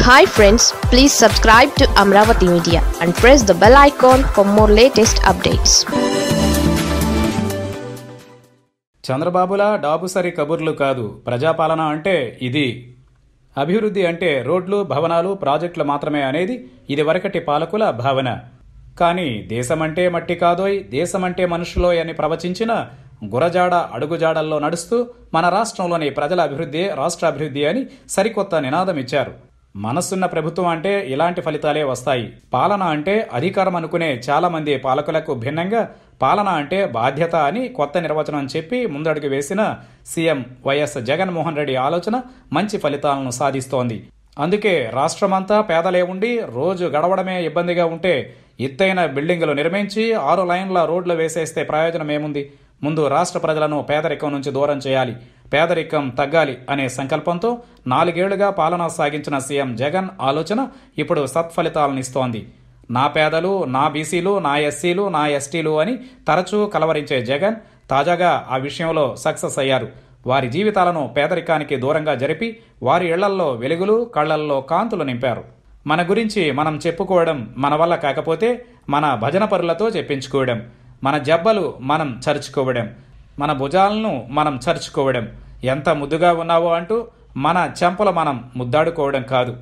hi friends please subscribe to Amaravati media and press the bell icon for more latest updates చంద్రబాబులా డాబుసరి కబుర్లు కాదు ప్రజాపాలన అంటే ఇది అభివృద్ధి అంటే రోడ్లు భవనాలు ప్రాజెక్టులు మాత్రమే అనేది ఇదివరకటి పాలకుల భావన కానీ దేశమంటే మట్టి కాదోయ్ దేశమంటే మనుషులోయ్ అని ప్రవచించిన గురజాడ అడుగుజాడల్లో నడుస్తూ మన రాష్ట్రంలోని ప్రజల అభివృద్ధి రాష్ట్ర అభివృద్ధి అని సరికొత్త నినాదం ఇచ్చారు మనస్సున్న ప్రభుత్వం అంటే ఇలాంటి ఫలితాలే వస్తాయి పాలన అంటే అధికారం అనుకునే చాలామంది పాలకులకు భిన్నంగా పాలన అంటే బాధ్యత అని కొత్త నిర్వచనం చెప్పి ముందడుగు వేసిన సీఎం వైఎస్ జగన్మోహన్ రెడ్డి ఆలోచన మంచి ఫలితాలను సాధిస్తోంది అందుకే రాష్ట్రమంతా పేదలే ఉండి రోజు గడవడమే ఇబ్బందిగా ఉంటే ఎత్తైన బిల్డింగులు నిర్మించి ఆరు లైన్ల రోడ్లు వేసేస్తే ప్రయోజనం ఏముంది ముందు రాష్ట్ర ప్రజలను పేదరికం నుంచి దూరం చేయాలి పేదరికం తగ్గాలి అనే సంకల్పంతో నాలుగేళ్లుగా పాలన సాగించిన సీఎం జగన్ ఆలోచన ఇప్పుడు సత్ఫలితాలనిస్తోంది నా పేదలు నా బీసీలు నా ఎస్సీలు నా ఎస్టీలు అని తరచూ కలవరించే జగన్ తాజాగా ఆ విషయంలో సక్సెస్ అయ్యారు వారి జీవితాలను పేదరికానికి దూరంగా జరిపి వారి ఇళ్లల్లో వెలుగులు కళ్లల్లో కాంతులు నింపారు మన గురించి మనం చెప్పుకోవడం మన వల్ల కాకపోతే మన భజన పరులతో చెప్పించుకోవడం మన జబ్బలు మనం చరుచుకోవడం మన భుజాలను మనం చరుచుకోవడం ఎంత ముద్దుగా ఉన్నావో అంటూ మన చెంపల మనం ముద్దాడుకోవడం కాదు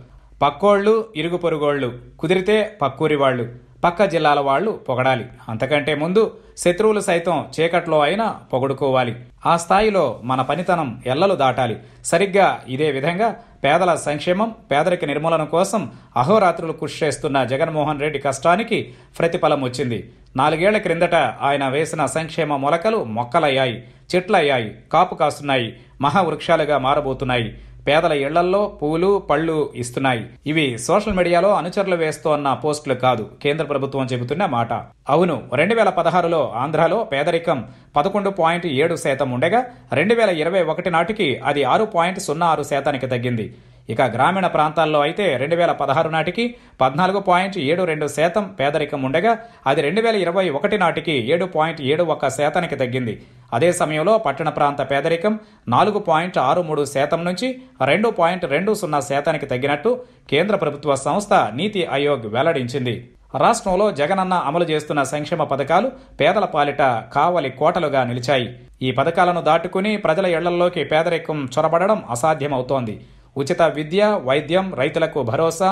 పక్కోళ్ళు ఇరుగు పొరుగోళ్ళు కుదిరితే పక్కూరి వాళ్ళు పక్క జిల్లాల వాళ్ళు పొగడాలి అంతకంటే ముందు శత్రువులు సైతం చీకట్లో అయినా పొగడుకోవాలి ఆ స్థాయిలో మన పనితనం ఎల్లలు దాటాలి సరిగ్గా ఇదే విధంగా పేదల సంక్షేమం పేదరిక నిర్మూలన కోసం అహోరాత్రులు కృషి చేస్తున్న జగన్మోహన్ రెడ్డి కష్టానికి ప్రతిఫలం వచ్చింది నాలుగేళ్ల క్రిందట ఆయన వేసిన సంక్షేమ మొలకలు మొక్కలయ్యాయి చెట్లయ్యాయి కాపు కాస్తున్నాయి మహావృక్షాలుగా మారబోతున్నాయి పేదల ఇళ్లల్లో పూలు పళ్ళు ఇస్తున్నాయి ఇవి సోషల్ మీడియాలో అనుచరులు వేస్తోన్న పోస్టులు కాదు కేంద్ర ప్రభుత్వం చెబుతున్న మాట అవును రెండు వేల పదహారులో ఆంధ్రాలో పేదరికం పదకొండు పాయింట్ ఏడు శాతం ఉండగా రెండు వేల ఇరవై ఒకటి నాటికి అది ఆరు పాయింట్ సున్నా ఆరు శాతానికి తగ్గింది ఇక గ్రామీణ ప్రాంతాల్లో అయితే రెండు వేల పదహారు నాటికి పద్నాలుగు పాయింట్ ఏడు రెండు శాతం పేదరికం ఉండగా అది రెండు వేల ఇరవై ఒకటి నాటికి ఏడు పాయింట్ ఏడు ఒక్క శాతానికి తగ్గింది అదే సమయంలో పట్టణ ప్రాంత పేదరికం నాలుగు పాయింట్ ఆరు మూడు శాతం నుంచి రెండు పాయింట్ రెండు సున్నా శాతానికి తగ్గినట్టు కేంద్ర ప్రభుత్వ సంస్థ నీతి ఆయోగ్ వెల్లడించింది రాష్ట్రంలో జగనన్న అమలు చేస్తున్న సంక్షేమ పథకాలు పేదల పాలిట కావలి కోటలుగా నిలిచాయి ఈ పథకాలను దాటుకుని ప్రజల ఇళ్లల్లోకి పేదరికం చొరబడడం అసాధ్యమవుతోంది ఉచిత విద్య వైద్యం రైతులకు భరోసా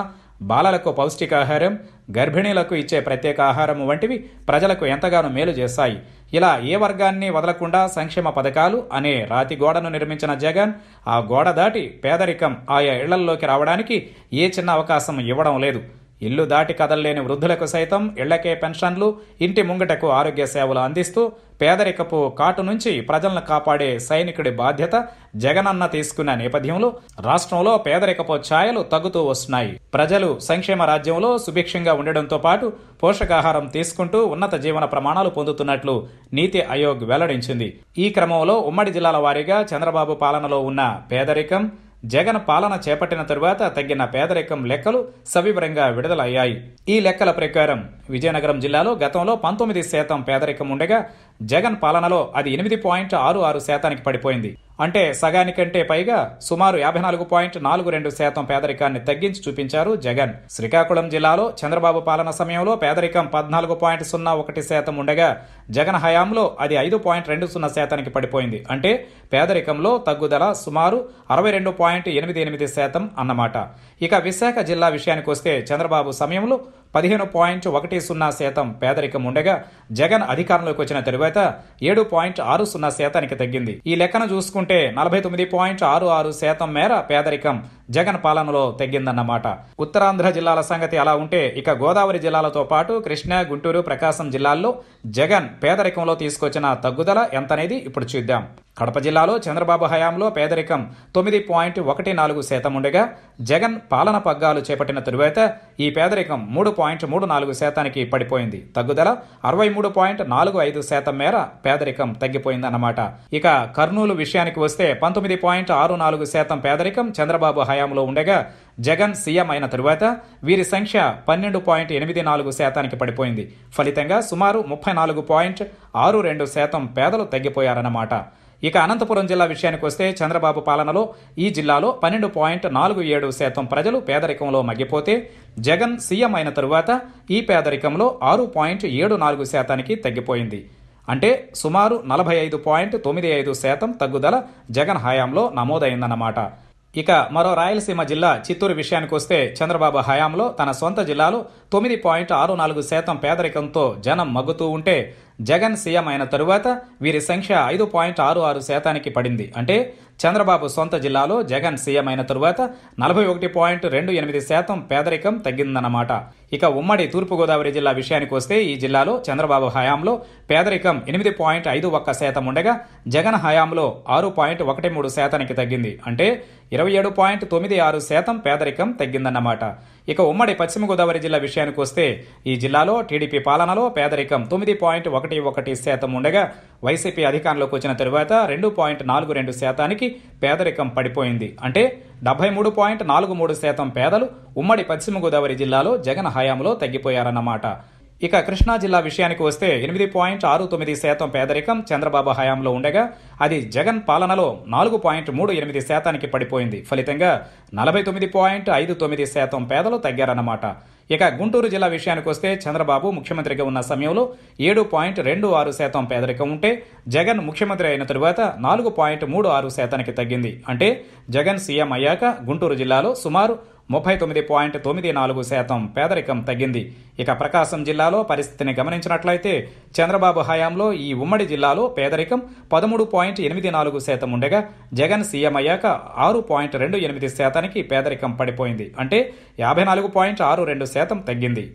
బాలలకు పౌష్టికాహారం గర్భిణీలకు ఇచ్చే ప్రత్యేక ఆహారం వంటివి ప్రజలకు ఎంతగానో మేలు చేశాయి ఇలా ఏ వర్గాన్ని వదలకుండా సంక్షేమ పథకాలు అనే రాతి గోడను నిర్మించిన జగన్ ఆ గోడ దాటి పేదరికం ఆయా ఇళ్లల్లోకి రావడానికి ఏ చిన్న అవకాశం ఇవ్వడం లేదు ఇల్లు దాటి కదల్లేని వృద్ధులకు సైతం ఇళ్లకే పెన్షన్లు ఇంటి ముంగటకు ఆరోగ్య సేవలు అందిస్తూ పేదరికపు కాటు నుంచి ప్రజలను కాపాడే సైనికుడి బాధ్యత జగనన్న తీసుకున్న నేపథ్యంలో రాష్ట్రంలో పేదరికపు ఛాయలు తగ్గుతూ వస్తున్నాయి ప్రజలు సంక్షేమ రాజ్యంలో సుభిక్షంగా ఉండడంతో పాటు పోషకాహారం తీసుకుంటూ ఉన్నత జీవన ప్రమాణాలు పొందుతున్నట్లు నీతి ఆయోగ్ వెల్లడించింది ఈ క్రమంలో ఉమ్మడి జిల్లాల వారీగా చంద్రబాబు పాలనలో ఉన్న పేదరికం జగన్ పాలన చేపట్టిన తరువాత తగ్గిన పేదరికం లెక్కలు సవివరంగా విడుదలయ్యాయి ఈ లెక్కల ప్రకారం విజయనగరం జిల్లాలో గతంలో పంతొమ్మిది శాతం పేదరికం ఉండగా జగన్ పాలనలో అది ఎనిమిది పాయింట్ ఆరు ఆరు శాతానికి పడిపోయింది అంటే సగానికంటే పైగా సుమారు యాభై నాలుగు పాయింట్ నాలుగు రెండు శాతం పేదరికాన్ని తగ్గించి చూపించారు జగన్ శ్రీకాకుళం జిల్లాలో చంద్రబాబు పాలన సమయంలో పేదరికం పద్నాలుగు పాయింట్ సున్నా ఒకటి శాతం ఉండగా జగన్ హయాంలో అది ఐదు పాయింట్ రెండు సున్నా శాతానికి పడిపోయింది అంటే పేదరికంలో తగ్గుదల సుమారు అరవై రెండు పాయింట్ ఎనిమిది ఎనిమిది శాతం అన్నమాట ఇక విశాఖ జిల్లా విషయానికి వస్తే చంద్రబాబు సమయంలో పదిహేను పాయింట్ ఒకటి సున్నా శాతం పేదరికం ఉండగా జగన్ అధికారంలోకి వచ్చిన తరువాత ఏడు పాయింట్ ఆరు సున్నా శాతానికి తగ్గింది ఈ లెక్కను చూసుకుంటే నలభై తొమ్మిది పాయింట్ ఆరు ఆరు శాతం మేర పేదరికం జగన్ పాలనలో తగ్గిందన్నమాట ఉత్తరాంధ్ర జిల్లాల సంగతి అలా ఉంటే ఇక గోదావరి జిల్లాలతో పాటు కృష్ణా గుంటూరు ప్రకాశం జిల్లాల్లో జగన్ పేదరికంలో తీసుకొచ్చిన తగ్గుదల ఎంతనేది ఇప్పుడు చూద్దాం కడప జిల్లాలో చంద్రబాబు హయాంలో పేదరికం తొమ్మిది పాయింట్ ఒకటి నాలుగు శాతం ఉండగా జగన్ పాలన పగ్గాలు చేపట్టిన తరువాత ఈ పేదరికం మూడు పాయింట్ మూడు నాలుగు శాతానికి పడిపోయింది తగ్గుదల అరవై మూడు పాయింట్ నాలుగు ఐదు శాతం మేర పేదరికం తగ్గిపోయిందన్నమాట ఇక కర్నూలు విషయానికి వస్తే పంతొమ్మిది పాయింట్ ఆరు నాలుగు శాతం పేదరికం చంద్రబాబు హయాం హయాంలో ఉండగా జగన్ సీఎం అయిన తరువాత వీరి సంఖ్య పన్నెండు పాయింట్ ఎనిమిది నాలుగు శాతానికి పడిపోయింది ఫలితంగా సుమారు ముప్పై నాలుగు పాయింట్ ఆరు రెండు శాతం పేదలు తగ్గిపోయారన్నమాట ఇక అనంతపురం జిల్లా విషయానికి వస్తే చంద్రబాబు పాలనలో ఈ జిల్లాలో పన్నెండు పాయింట్ నాలుగు ఏడు శాతం ప్రజలు పేదరికంలో మగ్గిపోతే జగన్ సీఎం అయిన తరువాత ఈ పేదరికంలో ఆరు పాయింట్ ఏడు నాలుగు శాతానికి తగ్గిపోయింది అంటే సుమారు నలభై ఐదు పాయింట్ తొమ్మిది ఐదు శాతం తగ్గుదల జగన్ హయాంలో నమోదైందన్నమాట ఇక మరో రాయలసీమ జిల్లా చిత్తూరు విషయానికి వస్తే చంద్రబాబు హయాంలో తన సొంత జిల్లాలో తొమ్మిది పాయింట్ ఆరు నాలుగు శాతం పేదరికంతో జనం మగ్గుతూ ఉంటే జగన్ సీఎం అయిన తరువాత వీరి సంఖ్య ఐదు పాయింట్ ఆరు ఆరు శాతానికి పడింది అంటే చంద్రబాబు సొంత జిల్లాలో జగన్ సీఎం అయిన తరువాత నలభై ఒకటి పాయింట్ రెండు ఎనిమిది శాతం పేదరికం తగ్గిందన్నమాట ఇక ఉమ్మడి తూర్పుగోదావరి జిల్లా విషయానికి వస్తే ఈ జిల్లాలో చంద్రబాబు హయాంలో పేదరికం ఎనిమిది పాయింట్ ఐదు ఒక్క శాతం ఉండగా జగన్ హయాంలో ఆరు పాయింట్ ఒకటి మూడు శాతానికి తగ్గింది అంటే ఇరవై ఏడు పాయింట్ తొమ్మిది ఆరు శాతం పేదరికం తగ్గిందన్నమాట ఇక ఉమ్మడి పశ్చిమ గోదావరి జిల్లా విషయానికి వస్తే ఈ జిల్లాలో టీడీపీ పాలనలో పేదరికం తొమ్మిది పాయింట్ ఒకటి ఒకటి శాతం ఉండగా వైసీపీ అధికారంలోకి వచ్చిన తరువాత రెండు పాయింట్ నాలుగు రెండు శాతానికి పేదరికం పడిపోయింది అంటే డెబ్బై మూడు పాయింట్ నాలుగు మూడు శాతం పేదలు ఉమ్మడి పశ్చిమ గోదావరి జిల్లాలో జగన్ హయాంలో తగ్గిపోయారన్నమాట ఇక కృష్ణా జిల్లా విషయానికి వస్తే ఎనిమిది పాయింట్ ఆరు తొమ్మిది శాతం పేదరికం చంద్రబాబు హయాంలో ఉండగా అది జగన్ పాలనలో నాలుగు పాయింట్ మూడు ఎనిమిది శాతానికి పడిపోయింది ఫలితంగా నలభై తొమ్మిది పాయింట్ ఐదు తొమ్మిది శాతం పేదలు తగ్గారన్నమాట ఇక గుంటూరు జిల్లా విషయానికి వస్తే చంద్రబాబు ముఖ్యమంత్రిగా ఉన్న సమయంలో ఏడు పాయింట్ రెండు ఆరు శాతం పేదరికం ఉంటే జగన్ ముఖ్యమంత్రి అయిన తరువాత నాలుగు పాయింట్ మూడు ఆరు శాతానికి తగ్గింది అంటే జగన్ సీఎం అయ్యాక గుంటూరు జిల్లాలో సుమారు ముప్పై తొమ్మిది పాయింట్ తొమ్మిది నాలుగు శాతం పేదరికం తగ్గింది ఇక ప్రకాశం జిల్లాలో పరిస్థితిని గమనించినట్లయితే చంద్రబాబు హయాంలో ఈ ఉమ్మడి జిల్లాలో పేదరికం పదమూడు పాయింట్ ఎనిమిది నాలుగు శాతం ఉండగా జగన్ సీఎం అయ్యాక ఆరు పాయింట్ రెండు ఎనిమిది శాతానికి పేదరికం పడిపోయింది అంటే యాభై నాలుగు పాయింట్ ఆరు రెండు శాతం తగ్గింది